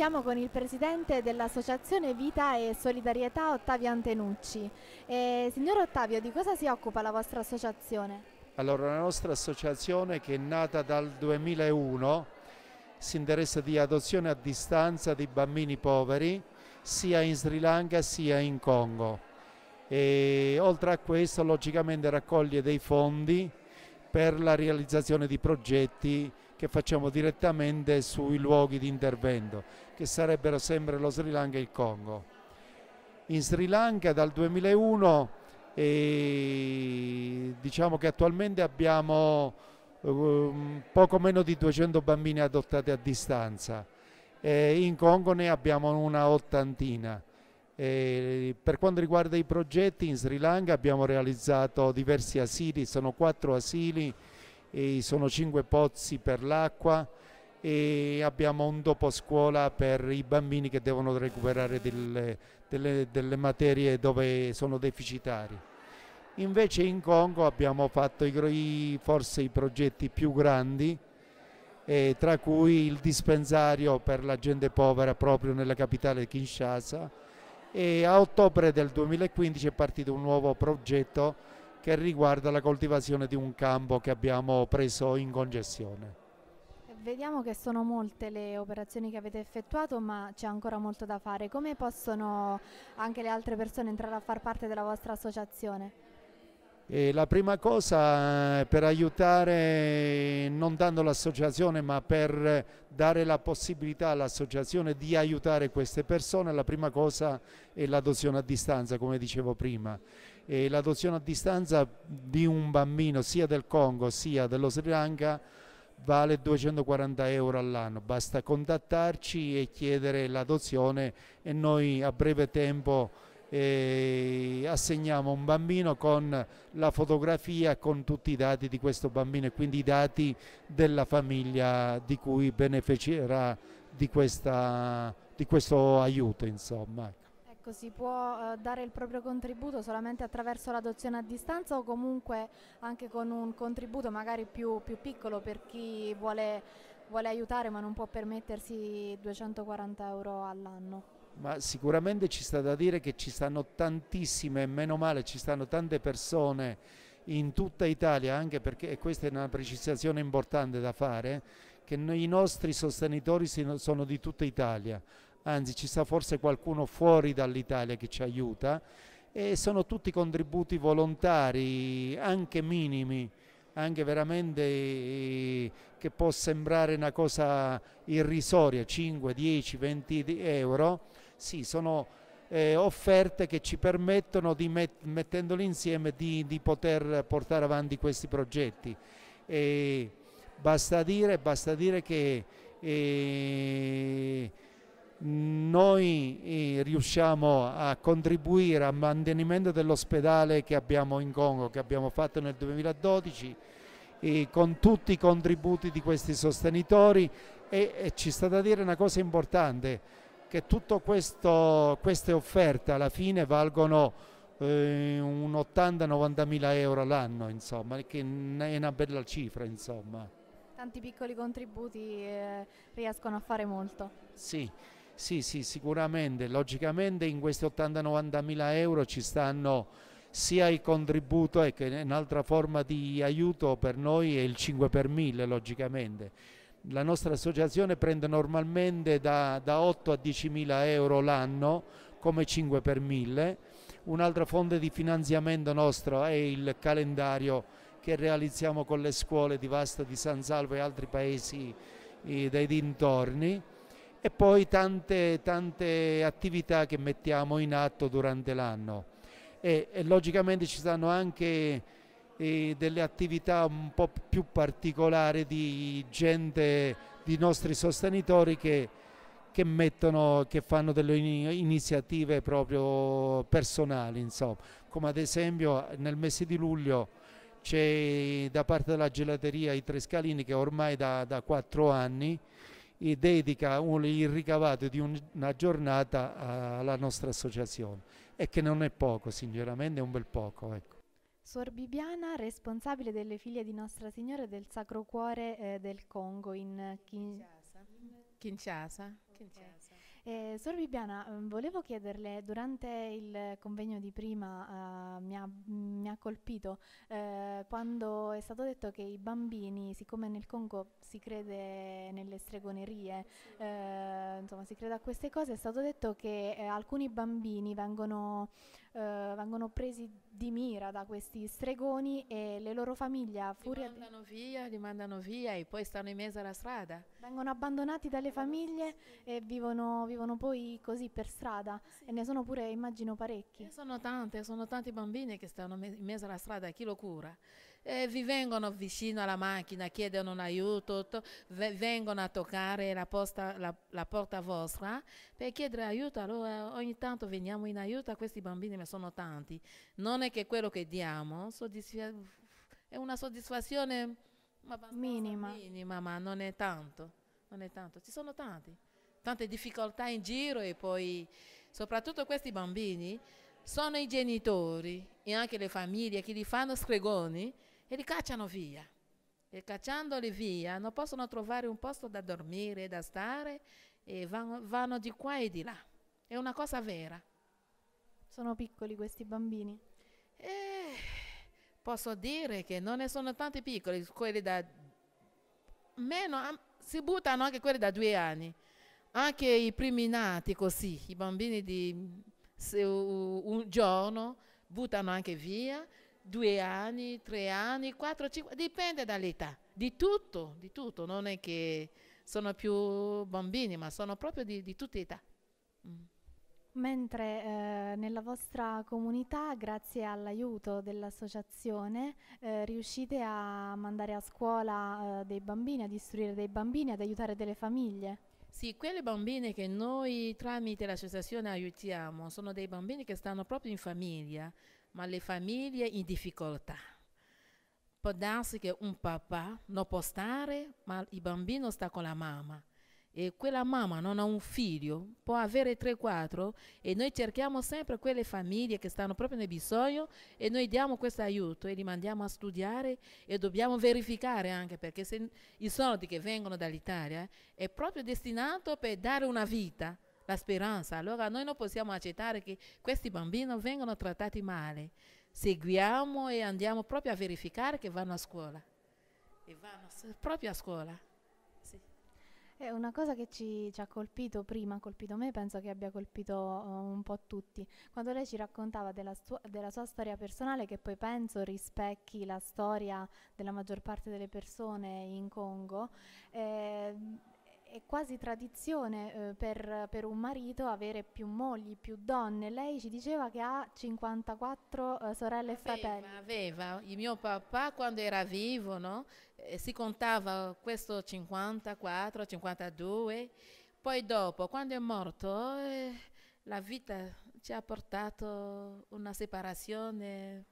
Siamo con il presidente dell'Associazione Vita e Solidarietà Ottavio Antenucci. Eh, signor Ottavio, di cosa si occupa la vostra associazione? Allora, la nostra associazione che è nata dal 2001 si interessa di adozione a distanza di bambini poveri sia in Sri Lanka sia in Congo. E, oltre a questo logicamente raccoglie dei fondi per la realizzazione di progetti che facciamo direttamente sui luoghi di intervento, che sarebbero sempre lo Sri Lanka e il Congo. In Sri Lanka dal 2001 eh, diciamo che attualmente abbiamo eh, poco meno di 200 bambini adottati a distanza, eh, in Congo ne abbiamo una ottantina. Eh, per quanto riguarda i progetti in Sri Lanka abbiamo realizzato diversi asili, sono quattro asili sono cinque pozzi per l'acqua e abbiamo un dopo scuola per i bambini che devono recuperare delle, delle, delle materie dove sono deficitari. Invece in Congo abbiamo fatto i, forse i progetti più grandi, eh, tra cui il dispensario per la gente povera proprio nella capitale Kinshasa e a ottobre del 2015 è partito un nuovo progetto che riguarda la coltivazione di un campo che abbiamo preso in concessione. Vediamo che sono molte le operazioni che avete effettuato ma c'è ancora molto da fare. Come possono anche le altre persone entrare a far parte della vostra associazione? E la prima cosa eh, per aiutare, non dando l'associazione, ma per dare la possibilità all'associazione di aiutare queste persone, la prima cosa è l'adozione a distanza, come dicevo prima. l'adozione a distanza di un bambino sia del Congo sia dello Sri Lanka vale 240 euro all'anno, basta contattarci e chiedere l'adozione e noi a breve tempo e assegniamo un bambino con la fotografia, con tutti i dati di questo bambino e quindi i dati della famiglia di cui beneficerà di, questa, di questo aiuto. Insomma. Ecco, si può eh, dare il proprio contributo solamente attraverso l'adozione a distanza o comunque anche con un contributo magari più, più piccolo per chi vuole, vuole aiutare ma non può permettersi 240 euro all'anno? ma sicuramente ci sta da dire che ci stanno tantissime, meno male, ci stanno tante persone in tutta Italia, anche perché, e questa è una precisazione importante da fare, che i nostri sostenitori sono di tutta Italia, anzi ci sta forse qualcuno fuori dall'Italia che ci aiuta e sono tutti contributi volontari, anche minimi, anche veramente che può sembrare una cosa irrisoria, 5, 10, 20 euro, sì, sono eh, offerte che ci permettono, di met mettendoli insieme, di, di, poter portare avanti questi progetti. E basta, dire, basta dire che eh, noi eh, riusciamo a contribuire al mantenimento dell'ospedale che abbiamo in Congo, che abbiamo fatto nel 2012, eh, con tutti i contributi di questi sostenitori e, e ci sta da dire una cosa importante, che tutte queste offerte alla fine valgono eh, un 80-90 mila euro l'anno, insomma, che è una bella cifra, insomma. Tanti piccoli contributi eh, riescono a fare molto. Sì, sì, sì, sicuramente. Logicamente in questi 80-90 mila euro ci stanno sia il contributo, ecco, un'altra forma di aiuto per noi è il 5 per 1000 logicamente la nostra associazione prende normalmente da, da 8 a 10 mila euro l'anno come 5 per 1000. Un'altra fonte di finanziamento nostro è il calendario che realizziamo con le scuole di Vasto, di San Salvo e altri paesi eh, dei dintorni e poi tante, tante attività che mettiamo in atto durante l'anno. E, e logicamente ci stanno anche e delle attività un po' più particolari di gente, di nostri sostenitori che, che, mettono, che fanno delle iniziative proprio personali, insomma. come ad esempio nel mese di luglio c'è da parte della gelateria I Trescalini che ormai da, da 4 anni dedica un, il ricavato di un, una giornata alla nostra associazione e che non è poco sinceramente è un bel poco ecco. Suor Bibiana, responsabile delle figlie di Nostra Signora del Sacro Cuore eh, del Congo in Kinshasa. Kinshasa. Kinshasa. Okay. Eh, Sor Bibiana, mm, volevo chiederle, durante il convegno di prima eh, mi, ha, mi, ha, colpito eh, quando è stato detto che i bambini, siccome nel Congo si crede nelle stregonerie, eh, insomma si crede a queste cose, è stato detto che eh, alcuni bambini vengono, eh, vengono, presi di mira da questi stregoni e le loro famiglie a furia... Li mandano via, li mandano via e poi stanno in mezzo alla strada. Vengono abbandonati dalle famiglie e vivono vivono poi così per strada sì. e ne sono pure, immagino, parecchi. E sono tante, sono tanti bambini che stanno in mezzo alla strada, chi lo cura? E vi vengono vicino alla macchina, chiedono un aiuto, vengono a toccare la, posta, la, la, porta vostra per chiedere aiuto, allora ogni tanto veniamo in aiuto a questi bambini, ma sono tanti. Non è che quello che diamo è una soddisfazione minima. minima, ma non è tanto, non è tanto. Ci sono tanti tante difficoltà in giro e poi soprattutto questi bambini sono i genitori e anche le famiglie che li fanno stregoni e li cacciano via. E cacciandoli via non possono trovare un posto da dormire, da stare e vanno, vanno di qua e di là. È una cosa vera. Sono piccoli questi bambini? Eh, posso dire che non ne sono tanti piccoli, quelli da... meno, si buttano anche quelli da due anni anche i primi nati così, i bambini di un giorno buttano anche via, due anni, tre anni, quattro, cinque, dipende dall'età, di tutto, di tutto, non è che sono più bambini, ma sono proprio di, di tutte età. Mm. Mentre eh, nella vostra comunità, grazie all'aiuto dell'associazione, eh, riuscite a mandare a scuola eh, dei bambini, ad istruire dei bambini, ad aiutare delle famiglie? Sì, quelle bambine che noi tramite l'associazione aiutiamo sono dei bambini che stanno proprio in famiglia, ma le famiglie in difficoltà. Può darsi che un papà non può stare, ma il bambino sta con la mamma e quella mamma non ha un figlio, può avere 3-4 e noi cerchiamo sempre quelle famiglie che stanno proprio nel bisogno e noi diamo questo aiuto e li mandiamo a studiare e dobbiamo verificare anche perché i soldi che vengono dall'Italia eh, è proprio destinato per dare una vita, la speranza. Allora noi non possiamo accettare che questi bambini vengano trattati male. Seguiamo e andiamo proprio a verificare che vanno a scuola. E vanno proprio a scuola. È una cosa che ci, ci, ha colpito prima, ha colpito me, penso che abbia colpito uh, un po' tutti. Quando lei ci raccontava della, sua, della sua storia personale, che poi penso rispecchi la storia della maggior parte delle persone in Congo, eh, è quasi tradizione eh, per, per, un marito avere più mogli, più donne. Lei ci diceva che ha 54 eh, sorelle e fratelli. Aveva, aveva, il mio papà quando era vivo, no? Eh, si contava questo 54, 52, poi dopo quando è morto eh, la vita ci ha portato una separazione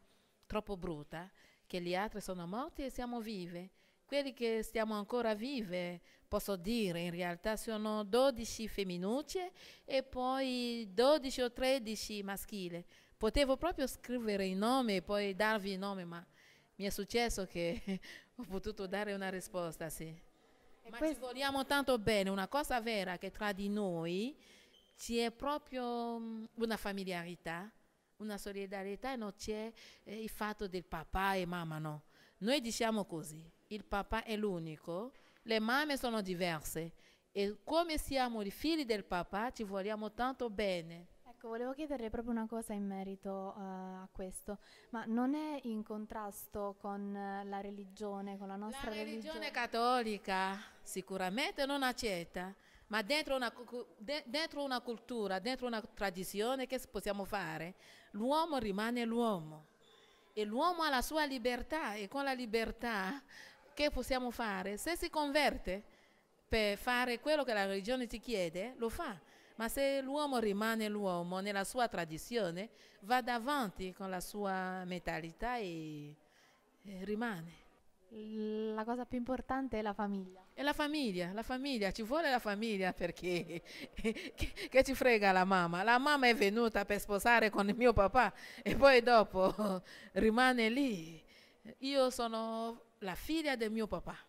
troppo brutta, che gli altri sono morti e siamo vive. Quelli che stiamo ancora vive, posso dire, in realtà sono 12 femminucce e poi 12 o 13 maschile. Potevo proprio scrivere i nomi e poi darvi i nomi, ma mi è successo che ho potuto dare una risposta, sì. E Ma questo... ci vogliamo tanto bene, una cosa vera che tra di noi c'è proprio mm, una familiarità, una solidarietà e non c'è eh, il fatto del papà e mamma, no. Noi diciamo così, il papà è l'unico, le mamme sono diverse e come siamo i figli del papà ci vogliamo tanto bene. Ecco, volevo chiederle proprio una cosa in merito uh, a questo, ma non è in contrasto con eh, la religione, con la nostra religione? La religione cattolica sicuramente non accetta, ma dentro una, dentro una cultura, dentro una tradizione che possiamo fare? L'uomo rimane l'uomo e l'uomo ha la sua libertà e con la libertà che possiamo fare? Se si converte per fare quello che la religione ti chiede, lo fa ma se l'uomo rimane l'uomo nella sua tradizione, va davanti con la sua mentalità e, e rimane. La cosa più importante è la famiglia. È la famiglia, la famiglia, ci vuole la famiglia perché che, che, ci frega la mamma? La mamma è venuta per sposare con mio papà e poi dopo rimane lì. Io sono la figlia del mio papà